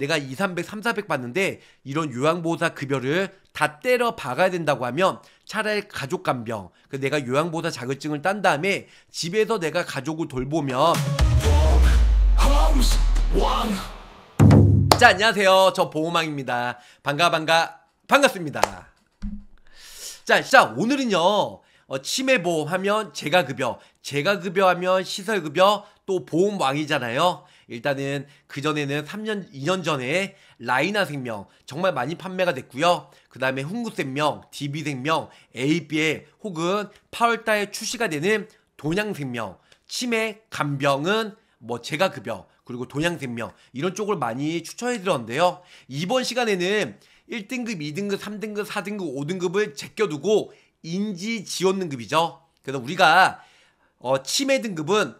내가 2, 300, 3, 400 받는데 이런 요양보호사 급여를 다 때려 박아야 된다고 하면 차라리 가족 간병, 그 내가 요양보호사 자격증을 딴 다음에 집에서 내가 가족을 돌보면 자 안녕하세요 저 보호망입니다 반가 반가 반갑습니다 자, 자 오늘은요 어, 치매보험 하면 재가급여, 재가급여 하면 시설급여, 또 보험왕이잖아요. 일단은 그전에는 3년, 2년 전에 라이나 생명 정말 많이 판매가 됐고요. 그 다음에 훈구생명, DB생명, a b 에 혹은 8월달에 출시가 되는 돈양생명, 치매, 간병은 뭐 제가급여, 그리고 돈양생명 이런 쪽을 많이 추천해드렸는데요. 이번 시간에는 1등급, 2등급, 3등급, 4등급, 5등급을 제껴두고 인지 지원 등급이죠. 그래서 우리가 어, 치매 등급은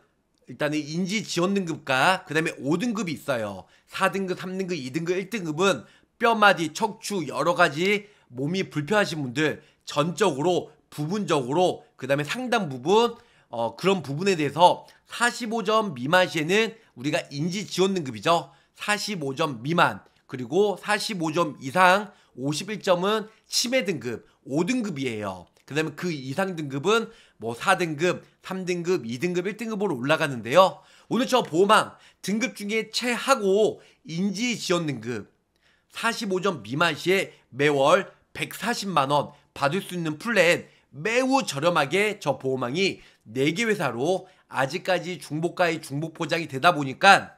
일단은 인지 지원 등급과 그다음에 5등급이 있어요. 4등급, 3등급, 2등급, 1등급은 뼈마디, 척추 여러 가지 몸이 불편하신 분들 전적으로 부분적으로 그다음에 상당 부분 어, 그런 부분에 대해서 45점 미만 시에는 우리가 인지 지원 등급이죠. 45점 미만 그리고 45점 이상 51점은 치매 등급 5등급이에요. 그다음에 그 이상 등급은 뭐 4등급, 3등급, 2등급, 1등급으로 올라가는데요. 오늘 저 보호망 등급 중에 최하고 인지 지원 등급 45점 미만 시에 매월 140만 원 받을 수 있는 플랜 매우 저렴하게 저 보호망이 4개 회사로 아직까지 중복가의 중복 포장이 되다 보니까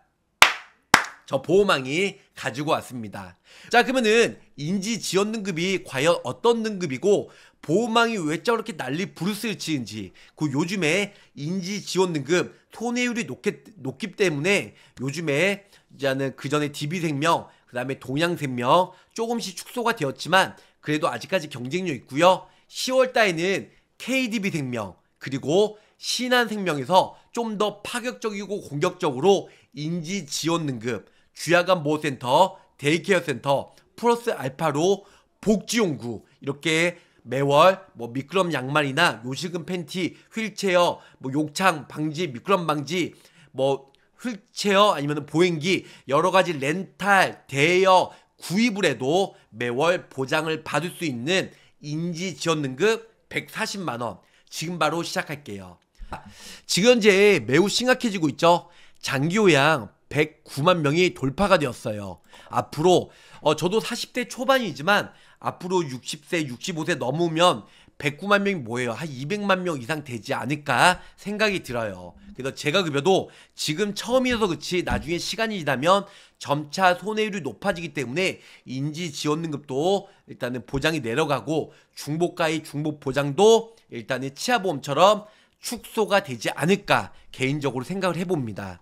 저 보호망이 가지고 왔습니다. 자 그러면은 인지 지원 등급이 과연 어떤 등급이고 보호망이 왜 저렇게 난리 부르스를 치는지 그 요즘에 인지 지원 등급 손해율이 높게, 높기 때문에 요즘에 이제는 그 전에 DB생명 그 다음에 동양생명 조금씩 축소가 되었지만 그래도 아직까지 경쟁력 있고요 10월 달에는 KDB생명 그리고 신한생명에서 좀 더 파격적이고 공격적으로 인지 지원 등급 주야간 보호센터 데이케어 센터 플러스 알파로 복지용구 이렇게 매월 뭐 미끄럼 양말이나 요식은 팬티, 휠체어, 뭐 욕창 방지, 미끄럼 방지, 뭐 휠체어 아니면 보행기 여러 가지 렌탈, 대여 구입을 해도 매월 보장을 받을 수 있는 인지 지원 등급 140만 원. 지금 바로 시작할게요. 지금 현재 매우 심각해지고 있죠. 장기 요양 109만 명이 돌파가 되었어요. 앞으로 어, 저도 40대 초반이지만 앞으로 60세, 65세 넘으면 109만 명이 뭐예요? 한 200만 명 이상 되지 않을까 생각이 들어요. 그래서 제가 급여도 지금 처음이어서 그렇지 나중에 시간이 지나면 점차 손해율이 높아지기 때문에 인지 지원등급도 일단은 보장이 내려가고 중복가의 중복 보장도 일단은 치아보험처럼 축소가 되지 않을까 개인적으로 생각을 해봅니다.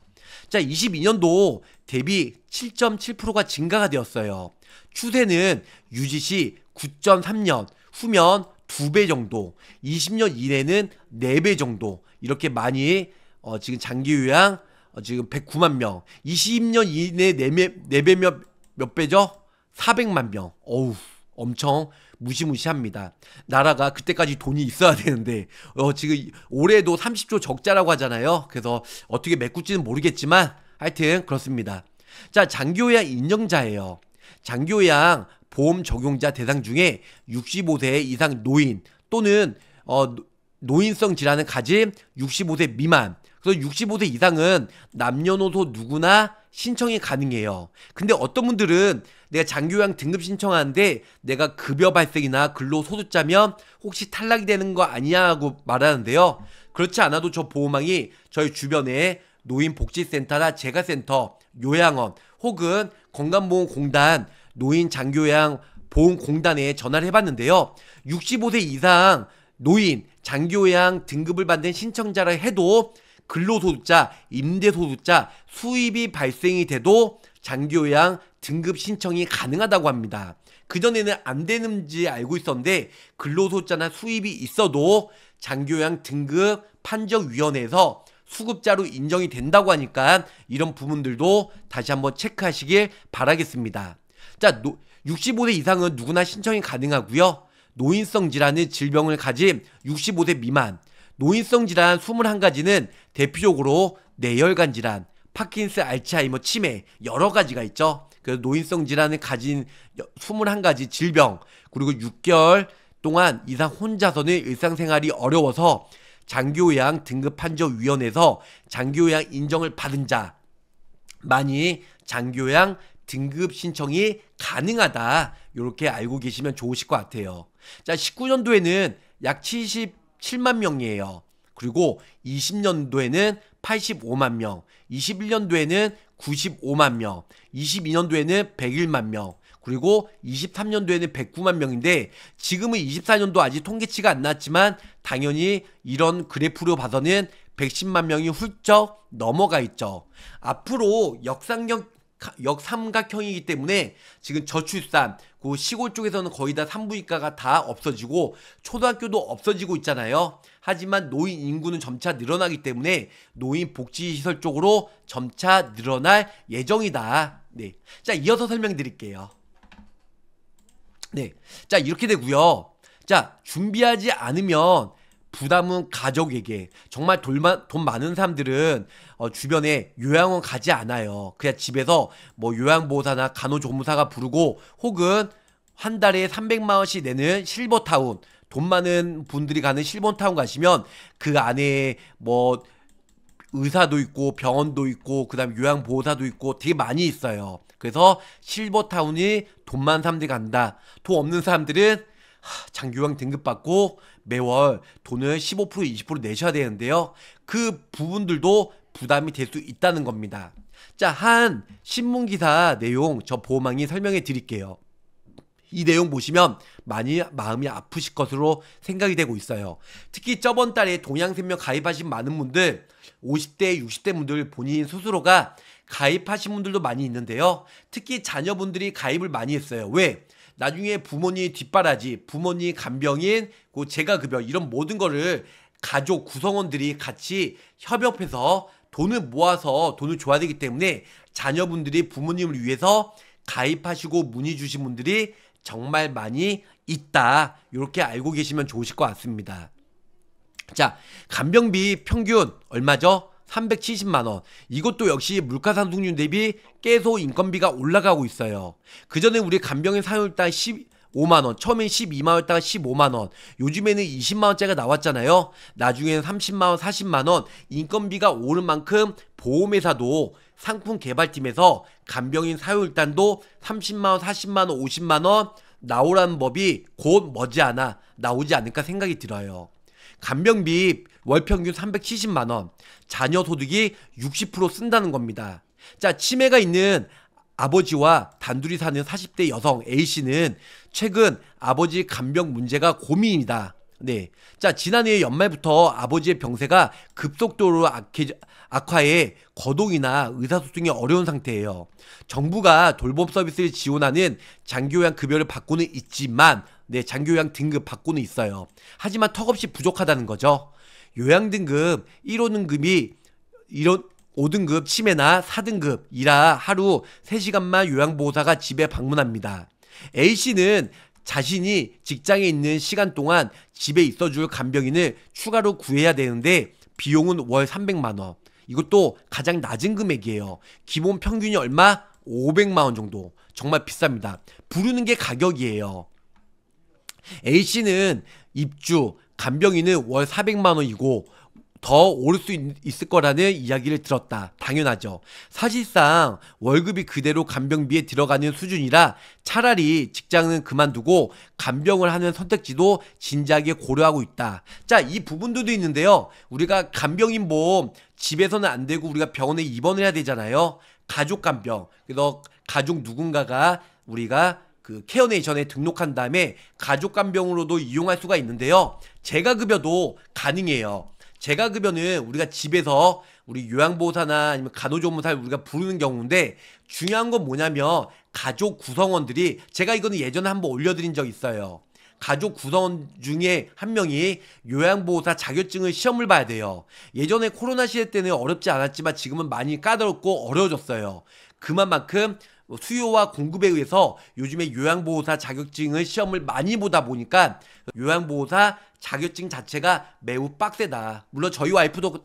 자, 22년도 대비 7.7%가 증가가 되었어요. 추세는 유지시 9.3년, 후면 2배 정도, 20년 이내는 4배 정도, 이렇게 많이, 어, 지금 장기 요양, 어, 지금 109만 명, 20년 이내 4배, 4배 몇, 몇 배죠? 400만 명. 어우, 엄청 무시무시합니다. 나라가 그때까지 돈이 있어야 되는데 어, 지금 올해도 30조 적자라고 하잖아요. 그래서 어떻게 메꿀지는 모르겠지만 하여튼 그렇습니다. 자 장교양 인정자예요. 장교양 보험 적용자 대상 중에 65세 이상 노인 또는 어, 노인성 질환을 가진 65세 미만 그래서 65세 이상은 남녀노소 누구나 신청이 가능해요. 근데 어떤 분들은 내가 장교양 등급 신청하는데 내가 급여 발생이나 근로 소득자면 혹시 탈락이 되는 거 아니야 하고 말하는데요. 그렇지 않아도 저 보호망이 저희 주변에 노인복지센터나 재가센터, 요양원 혹은 건강보험공단, 노인장교양 보험공단에 전화를 해봤는데요. 65세 이상 노인, 장교양 등급을 받는 신청자라 해도 근로소득자, 임대소득자, 수입이 발생이 돼도 장교양 등급 신청이 가능하다고 합니다. 그전에는 안 되는지 알고 있었는데 근로소자나 수입이 있어도 장교양 등급 판정위원회에서 수급자로 인정이 된다고 하니까 이런 부분들도 다시 한번 체크하시길 바라겠습니다. 자, 노, 65세 이상은 누구나 신청이 가능하고요. 노인성 질환의 질병을 가진 65세 미만, 노인성 질환 21가지는 대표적으로 뇌혈관 질환, 파킨스, 알츠하이머, 치매 여러 가지가 있죠. 그래서 노인성 질환을 가진 21가지 질병 그리고 6개월 동안 이상 혼자서는 일상생활이 어려워서 장교양 등급판정위원회에서 장교양 인정을 받은 자만이 장교양 등급 신청이 가능하다. 이렇게 알고 계시면 좋으실 것 같아요. 자, 19년도에는 약 77만 명이에요. 그리고 20년도에는 85만 명, 21년도에는 95만 명, 22년도에는 101만 명, 그리고 23년도에는 109만 명인데 지금은 24년도 아직 통계치가 안 났지만 당연히 이런 그래프로 봐서는 110만 명이 훌쩍 넘어가 있죠. 앞으로 역상적 역삼각형이기 때문에 지금 저출산, 그 시골 쪽에서는 거의 다 산부인과가 다 없어지고 초등학교도 없어지고 있잖아요. 하지만 노인 인구는 점차 늘어나기 때문에 노인 복지 시설 쪽으로 점차 늘어날 예정이다. 네. 자, 이어서 설명드릴게요. 네. 자, 이렇게 되고요. 자, 준비하지 않으면 부담은 가족에게 정말 돌마, 돈 많은 사람들은 어, 주변에 요양원 가지 않아요. 그냥 집에서 뭐 요양보호사나 간호조무사가 부르고 혹은 한 달에 300만원씩 내는 실버타운, 돈 많은 분들이 가는 실버타운 가시면 그 안에 뭐 의사도 있고 병원도 있고 그다음 요양보호사도 있고 되게 많이 있어요. 그래서 실버타운이 돈 많은 사람들이 간다. 돈 없는 사람들은 장교양 등급 받고 매월 돈을 15% 20% 내셔야 되는데요. 그 부분들도 부담이 될 수 있다는 겁니다. 자, 한 신문 기사 내용 저 보호망이 설명해 드릴게요. 이 내용 보시면 많이 마음이 아프실 것으로 생각이 되고 있어요. 특히 저번 달에 동양생명 가입하신 많은 분들, 50대, 60대 분들 본인 스스로가 가입하신 분들도 많이 있는데요. 특히 자녀분들이 가입을 많이 했어요. 왜? 나중에 부모님 뒷바라지, 부모님 간병인, 그 제가 급여 이런 모든 거를 가족 구성원들이 같이 협업해서 돈을 모아서 돈을 줘야 되기 때문에 자녀분들이 부모님을 위해서 가입하시고 문의 주신 분들이 정말 많이 있다. 이렇게 알고 계시면 좋으실 것 같습니다. 자, 간병비 평균 얼마죠? 370만원. 이것도 역시 물가상승률 대비 계속 인건비가 올라가고 있어요. 그전에 우리 간병인 사용률 단 10, 5만원, 처음엔 12만원에다가 15만원, 요즘에는 20만원짜리가 나왔잖아요. 나중에는 30만원, 40만원, 인건비가 오른 만큼 보험회사도 상품 개발팀에서 간병인 사유일단도 30만원, 40만원, 50만원 나오라는 법이 곧 머지않아 나오지 않을까 생각이 들어요. 간병비 월평균 370만원, 자녀 소득이 60% 쓴다는 겁니다. 자, 치매가 있는 아버지와 단둘이 사는 40대 여성 A씨는 최근 아버지 간병 문제가 고민이다. 네. 자, 지난해 연말부터 아버지의 병세가 급속도로 악해, 악화해 거동이나 의사소통이 어려운 상태예요. 정부가 돌봄 서비스를 지원하는 장교양 급여를 받고는 있지만, 네, 장교양 등급 받고는 있어요. 하지만 턱없이 부족하다는 거죠. 요양 등급 1호 등급이 이런 5등급 치매나 4등급이라 하루 3시간만 요양보호사가 집에 방문합니다. A씨는 자신이 직장에 있는 시간 동안 집에 있어줄 간병인을 추가로 구해야 되는데 비용은 월 300만원. 이것도 가장 낮은 금액이에요. 기본 평균이 얼마? 500만원 정도. 정말 비쌉니다. 부르는 게 가격이에요. A씨는 입주, 간병인은 월 400만원이고 더 오를 수 있, 을 거라는 이야기를 들었다. 당연하죠. 사실상 월급이 그대로 간병비에 들어가는 수준이라 차라리 직장은 그만두고 간병을 하는 선택지도 진지하게 고려하고 있다. 자, 이 부분들도 있는데요. 우리가 간병인 보험 집에서는 안 되고 우리가 병원에 입원을 해야 되잖아요. 가족 간병. 그래서 가족 누군가가 우리가 그 케어네이션에 등록한 다음에 가족 간병으로도 이용할 수가 있는데요. 제가 급여도 가능해요. 재가급여는 우리가 집에서 우리 요양보호사나 아니면 간호조무사를 우리가 부르는 경우인데 중요한 건 뭐냐면 가족 구성원들이 제가 이거는 예전에 한번 올려드린 적 있어요. 가족 구성원 중에 한 명이 요양보호사 자격증을 시험을 봐야 돼요. 예전에 코로나 시대 때는 어렵지 않았지만 지금은 많이 까다롭고 어려워졌어요. 그만큼 수요와 공급에 의해서 요즘에 요양보호사 자격증을 시험을 많이 보다 보니까 요양보호사 자격증 자체가 매우 빡세다. 물론 저희 와이프도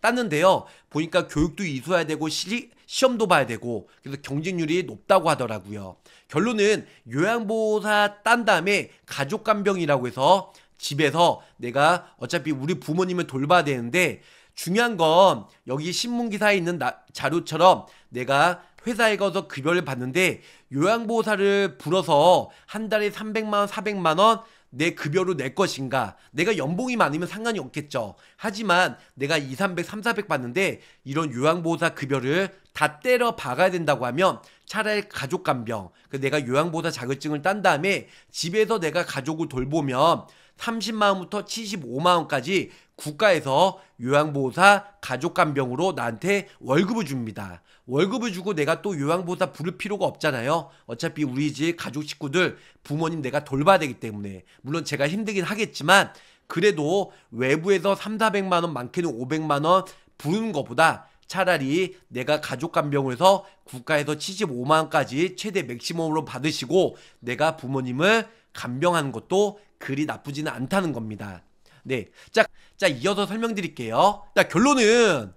땄는데요. 보니까 교육도 이수해야 되고 시, 시험도 봐야 되고 그래서 경쟁률이 높다고 하더라고요. 결론은 요양보호사 딴 다음에 가족간병이라고 해서 집에서 내가 어차피 우리 부모님을 돌봐야 되는데 중요한 건 여기 신문 기사에 있는 나, 자료처럼 내가 회사에 가서 급여를 받는데 요양보호사를 불어서 한 달에 300만원, 400만원 내 급여로 낼 것인가? 내가 연봉이 많으면 상관이 없겠죠. 하지만 내가 2, 300, 3, 400 받는데 이런 요양보호사 급여를 다 때려 박아야 된다고 하면 차라리 가족간병, 그 내가 요양보호사 자격증을 딴 다음에 집에서 내가 가족을 돌보면 30만원부터 75만원까지 국가에서 요양보호사 가족간병으로 나한테 월급을 줍니다. 월급을 주고 내가 또 요양보호사 부를 필요가 없잖아요. 어차피 우리 집 가족 식구들 부모님 내가 돌봐야 되기 때문에 물론 제가 힘들긴 하겠지만 그래도 외부에서 3, 400만 원 많게는 500만 원 부르는 것보다 차라리 내가 가족간병원해서 국가에서 75만 원까지 최대 맥시멈으로 받으시고 내가 부모님을 간병하는 것도 그리 나쁘지는 않다는 겁니다. 네. 자, 자, 이어서 설명드릴게요. 자, 결론은,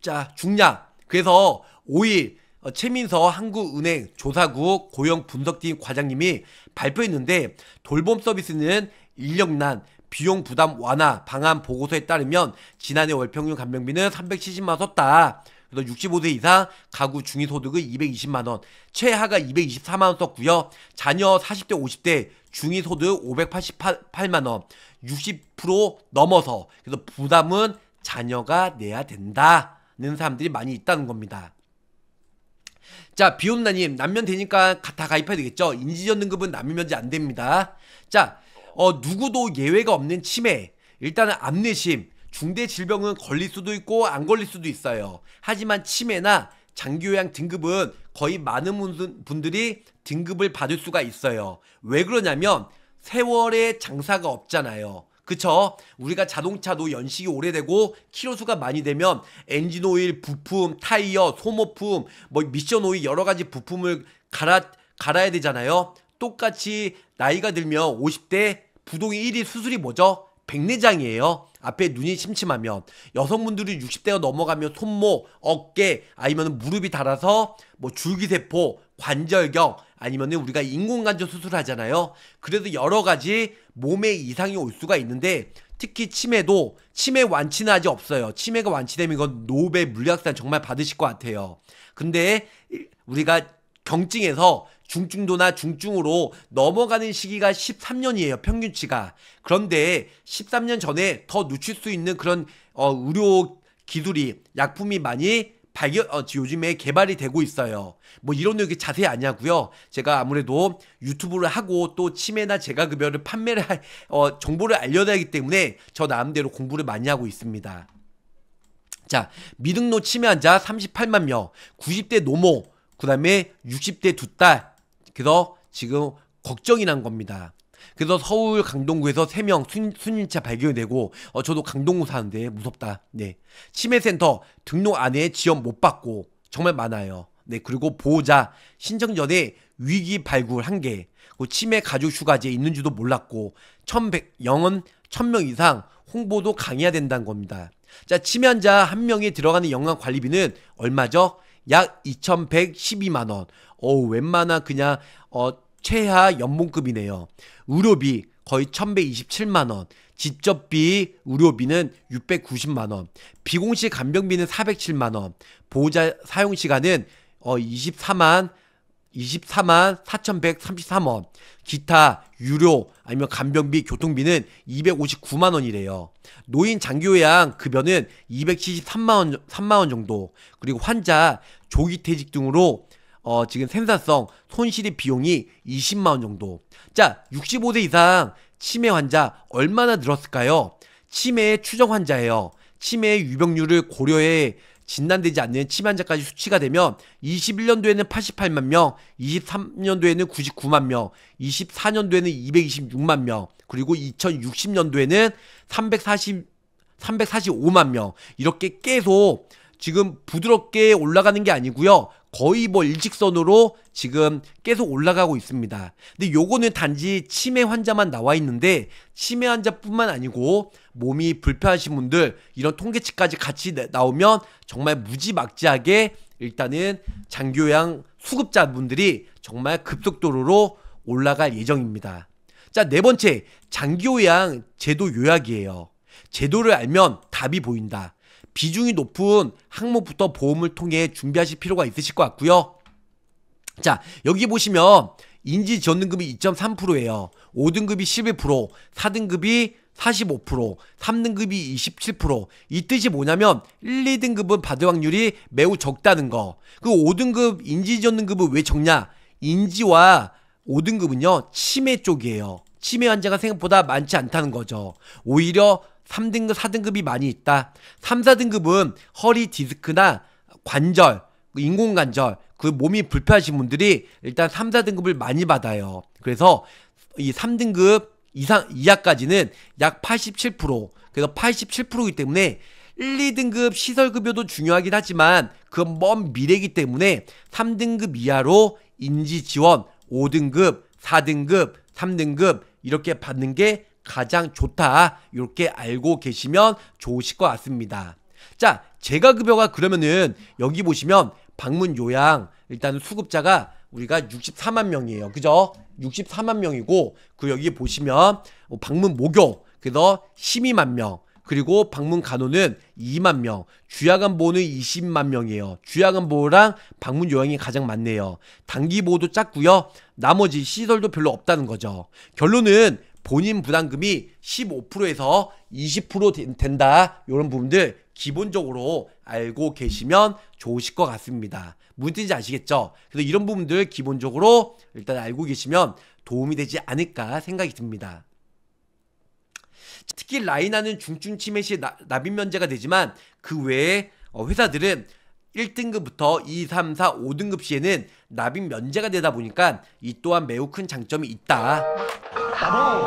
자, 중략. 그래서 5일, 어, 최민서 한국은행 조사국 고용 분석팀 과장님이 발표했는데, 돌봄 서비스는 인력난, 비용 부담 완화 방안 보고서에 따르면 지난해 월평균 간병비는 370만원 썼다. 그래서 65세 이상 가구 중위소득은 220만원, 최하가 224만원 썼고요. 자녀 40대 50대 중위소득 588만 원 60% 넘어서 그래서 부담은 자녀가 내야 된다는 사람들이 많이 있다는 겁니다. 자 비혼나님 남면 되니까 다 가입해야 되겠죠 인지전등급은 남면 면제 안 됩니다 자 어, 누구도 예외가 없는 치매 일단은 암내심 중대 질병은 걸릴 수도 있고 안 걸릴 수도 있어요 하지만 치매나 장기요양 등급은 거의 많은 분들이 등급을 받을 수가 있어요. 왜 그러냐면 세월의 장사가 없잖아요. 그쵸? 우리가 자동차도 연식이 오래되고 키로수가 많이 되면 엔진 오일, 부품, 타이어, 소모품, 뭐 미션 오일 여러 가지 부품을 갈아, 갈아야 되잖아요. 똑같이 나이가 들면 50대 부동의 1위 수술이 뭐죠? 백내장이에요. 앞에 눈이 침침하면 여성분들이 60대가 넘어가면 손목, 어깨 아니면 무릎이 달아서 뭐 줄기세포, 관절경 아니면 우리가 인공관절 수술하잖아요. 그래서 여러 가지 몸에 이상이 올 수가 있는데 특히 치매도 치매 완치는 아직 없어요. 치매가 완치되면 이건 노벨 물리학상 정말 받으실 것 같아요. 근데 우리가 경증에서 중증도나 중증으로 넘어가는 시기가 13년이에요. 평균치가. 그런데 13년 전에 더 늦출 수 있는 그런 어, 의료 기술이 약품이 많이 발견 어, 요즘에 개발이 되고 있어요. 뭐 이런 얘기 자세히 아냐고요. 제가 아무래도 유튜브를 하고 또 치매나 제가급여를 판매를 할 어, 정보를 알려야 하기 때문에 저 나름대로 공부를 많이 하고 있습니다. 자, 미등록 치매 환자 38만 명, 90대 노모, 그 다음에 60대 두 딸, 그래서 지금 걱정이 난 겁니다. 그래서 서울 강동구에서 3명 순, 순임차 발견되고 어, 저도 강동구 사는데 무섭다. 네. 치매센터 등록 안에 지원 못 받고 정말 많아요. 네. 그리고 보호자 신청 전에 위기 발굴 1개, 그 치매 가족 휴가제 있는지도 몰랐고 1 1 0 0명 1000명 이상 홍보도 강해야 된다는 겁니다. 자, 치매 환자 1명이 들어가는 영양 관리비는 얼마죠? 약 2,112만 원. 어 웬만한 그냥 어 최하 연봉급이네요. 의료비 거의 1127만원, 직접비, 의료비는 690만원, 비공식 간병비는 407만원, 보호자 사용시간은 어 24만 24만 4,133원, 기타, 유료, 아니면 간병비, 교통비는 259만원이래요. 노인 장기요양 급여는 273만원, 3만원 정도, 그리고 환자, 조기퇴직 등으로 어, 지금 생산성 손실의 비용이 20만 원 정도. 자, 65세 이상 치매 환자 얼마나 늘었을까요? 치매 의 추정 환자예요. 치매 의 유병률을 고려해 진단되지 않는 치매 환자까지 수치가 되면 21년도에는 88만 명, 23년도에는 99만 명, 24년도에는 226만 명, 그리고 2060년도에는 340 345만 명 이렇게 계속 지금 부드럽게 올라가는 게 아니고요. 거의 뭐 일직선으로 지금 계속 올라가고 있습니다. 근데 요거는 단지 치매 환자만 나와 있는데 치매 환자뿐만 아니고 몸이 불편하신 분들 이런 통계치까지 같이 나오면 정말 무지막지하게 일단은 장교양 수급자분들이 정말 급속도로 올라갈 예정입니다. 자, 네 번째 장교양 제도 요약이에요. 제도를 알면 답이 보인다. 비중이 높은 항목부터 보험을 통해 준비하실 필요가 있으실 것 같고요. 자, 여기 보시면 인지전등급이 2.3%예요. 5등급이 11%, 4등급이 45%, 3등급이 27%. 이 뜻이 뭐냐면 1, 2등급은 받을 확률이 매우 적다는 거. 그 5등급 인지전등급은 왜 적냐? 인지와 5등급은요. 치매 쪽이에요. 치매 환자가 생각보다 많지 않다는 거죠. 오히려 3등급, 4등급이 많이 있다. 3, 4등급은 허리 디스크나 관절, 인공관절, 그 몸이 불편하신 분들이 일단 3, 4등급을 많이 받아요. 그래서 이 3등급 이상, 이하까지는 약 87%, 그래서 87%이기 때문에 1, 2등급 시설급여도 중요하긴 하지만 그건 먼 미래이기 때문에 3등급 이하로 인지지원, 5등급, 4등급, 3등급 이렇게 받는 게 가장 좋다 이렇게 알고 계시면 좋으실 것 같습니다. 자 제가 급여가 그러면은 여기 보시면 방문 요양 일단 수급자가 우리가 64만 명이에요. 그죠? 64만 명이고 그 여기 보시면 방문 목욕 그래서 12만 명 그리고 방문 간호는 2만 명, 주야간 보호는 20만 명이에요. 주야간 보호랑 방문 요양이 가장 많네요. 단기 보호도 작고요. 나머지 시설도 별로 없다는 거죠. 결론은 본인 부담금이 15%에서 20% 된다. 이런 부분들 기본적으로 알고 계시면 좋으실 것 같습니다. 무슨 뜻인지 아시겠죠? 그래서 이런 부분들 기본적으로 일단 알고 계시면 도움이 되지 않을까 생각이 듭니다. 특히 라인하는 중증 치매 시 납입 면제가 되지만 그 외에 어, 회사들은 1등급부터 2, 3, 4, 5등급 시에는 납입 면제가 되다 보니까 이 또한 매우 큰 장점이 있다. 바로.